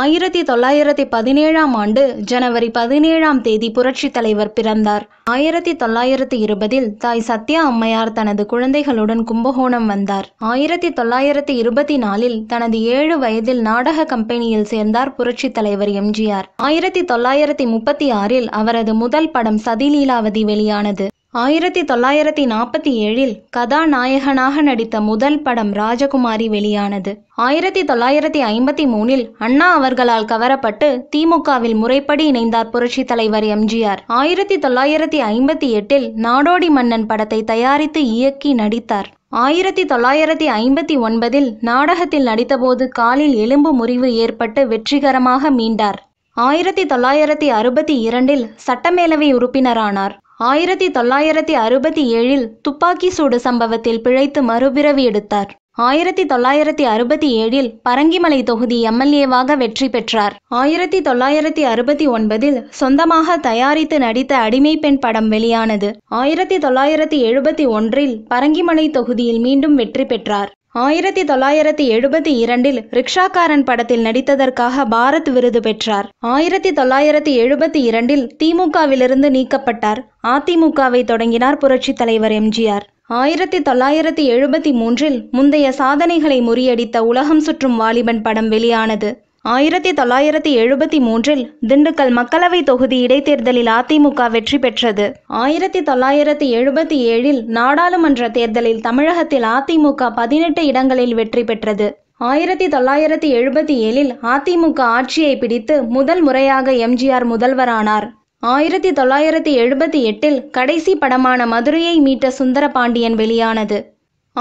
ஆயிரத்தி தொள்ளாயிரத்தி பதினேழாம் ஆண்டு ஜனவரி பதினேழாம் தேதி புரட்சி தலைவர் பிறந்தார் ஆயிரத்தி தொள்ளாயிரத்தி இருபதில் தாய் சத்யா அம்மையார் தனது குழந்தைகளுடன் கும்பகோணம் வந்தார் ஆயிரத்தி தொள்ளாயிரத்தி இருபத்தி நாலில் தனது ஏழு வயதில் நாடக கம்பெனியில் சேர்ந்தார் புரட்சி தலைவர் எம்ஜிஆர் ஆயிரத்தி தொள்ளாயிரத்தி முப்பத்தி ஆறில் அவரது முதல் படம் சதிலீலாவதி வெளியானது ஆயிரத்தி தொள்ளாயிரத்தி நாற்பத்தி ஏழில் கதாநாயகனாக நடித்த முதல் படம் ராஜகுமாரி வெளியானது ஆயிரத்தி தொள்ளாயிரத்தி ஐம்பத்தி மூணில் அண்ணா அவர்களால் கவரப்பட்டு திமுகவில் முறைப்படி இணைந்தார் புரட்சி தலைவர் எம்ஜிஆர் ஆயிரத்தி தொள்ளாயிரத்தி ஐம்பத்தி எட்டில் நாடோடி மன்னன் படத்தை தயாரித்து இயக்கி நடித்தார் ஆயிரத்தி தொள்ளாயிரத்தி ஐம்பத்தி ஒன்பதில் நாடகத்தில் நடித்தபோது காலில் எலும்பு முறிவு ஏற்பட்டு வெற்றிகரமாக மீண்டார் ஆயிரத்தி தொள்ளாயிரத்தி அறுபத்தி இரண்டில் சட்டமேலவை உறுப்பினரானார் ஆயிரத்தி தொள்ளாயிரத்தி அறுபத்தி ஏழில் துப்பாக்கி சூடு சம்பவத்தில் பிழைத்து மறுபிறவி எடுத்தார் ஆயிரத்தி தொள்ளாயிரத்தி அறுபத்தி ஏழில் பரங்கிமலை தொகுதி எம்எல்ஏவாக வெற்றி பெற்றார் ஆயிரத்தி தொள்ளாயிரத்தி அறுபத்தி ஒன்பதில் சொந்தமாக தயாரித்து நடித்த அடிமை பெண் படம் வெளியானது ஆயிரத்தி தொள்ளாயிரத்தி எழுபத்தி ஒன்றில் பரங்கிமலை தொகுதியில் மீண்டும் வெற்றி பெற்றார் ஆயிரத்தி தொள்ளாயிரத்தி எழுபத்தி இரண்டில் ரிக்ஷாக்காரன் படத்தில் நடித்ததற்காக பாரத் விருது பெற்றார் ஆயிரத்தி தொள்ளாயிரத்தி எழுபத்தி இரண்டில் திமுகவிலிருந்து நீக்கப்பட்டார் அதிமுகவை தொடங்கினார் புரட்சித் தலைவர் எம்ஜிஆர் ஆயிரத்தி தொள்ளாயிரத்தி எழுபத்தி மூன்றில் முந்தைய சாதனைகளை முறியடித்த உலகம் சுற்றும் வாலிபன் படம் வெளியானது ஆயிரத்தி தொள்ளாயிரத்தி எழுபத்தி மூன்றில் திண்டுக்கல் மக்களவை தொகுதி இடைத்தேர்தலில் அதிமுக வெற்றி பெற்றது ஆயிரத்தி தொள்ளாயிரத்தி எழுபத்தி ஏழில் நாடாளுமன்ற தேர்தலில் தமிழகத்தில் அதிமுக பதினெட்டு இடங்களில் வெற்றி பெற்றது ஆயிரத்தி தொள்ளாயிரத்தி எழுபத்தி ஏழில் அதிமுக ஆட்சியை பிடித்து முதல் முறையாக எம்ஜிஆர் முதல்வரானார் ஆயிரத்தி தொள்ளாயிரத்தி எழுபத்தி எட்டில் கடைசி படமான மதுரையை மீட்ட சுந்தர பாண்டியன் வெளியானது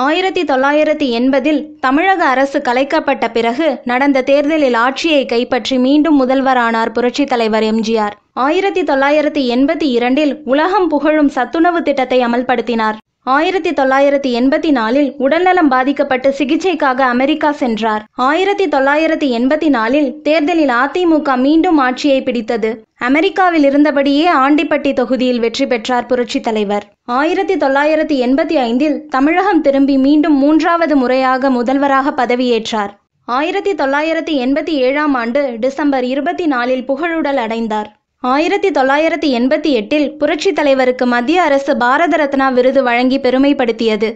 ஆயிரத்தி தொள்ளாயிரத்தி எண்பதில் தமிழக அரசு கலைக்கப்பட்ட பிறகு நடந்த தேர்தலில் ஆட்சியை கைப்பற்றி மீண்டும் முதல்வரானார் புரட்சித் தலைவர் எம்ஜிஆர் ஆயிரத்தி தொள்ளாயிரத்தி எண்பத்தி இரண்டில் உலகம் புகழும் சத்துணவு திட்டத்தை அமல்படுத்தினார் ஆயிரத்தி தொள்ளாயிரத்தி எண்பத்தி நாலில் உடல்நலம் பாதிக்கப்பட்டு சிகிச்சைக்காக அமெரிக்கா சென்றார் ஆயிரத்தி தொள்ளாயிரத்தி எண்பத்தி நாலில் தேர்தலில் அதிமுக மீண்டும் ஆட்சியை பிடித்தது அமெரிக்காவில் இருந்தபடியே ஆண்டிப்பட்டி தொகுதியில் வெற்றி பெற்றார் புரட்சி தலைவர் ஆயிரத்தி தொள்ளாயிரத்தி எண்பத்தி ஐந்தில் தமிழகம் திரும்பி மீண்டும் மூன்றாவது முறையாக முதல்வராக பதவியேற்றார் ஆயிரத்தி தொள்ளாயிரத்தி எண்பத்தி ஏழாம் ஆண்டு டிசம்பர் இருபத்தி நாலில் புகழுடல் அடைந்தார் ஆயிரத்தி தொள்ளாயிரத்தி எண்பத்தி எட்டில் புரட்சித் தலைவருக்கு மத்திய அரசு பாரத ரத்னா விருது வழங்கி பெருமைப்படுத்தியது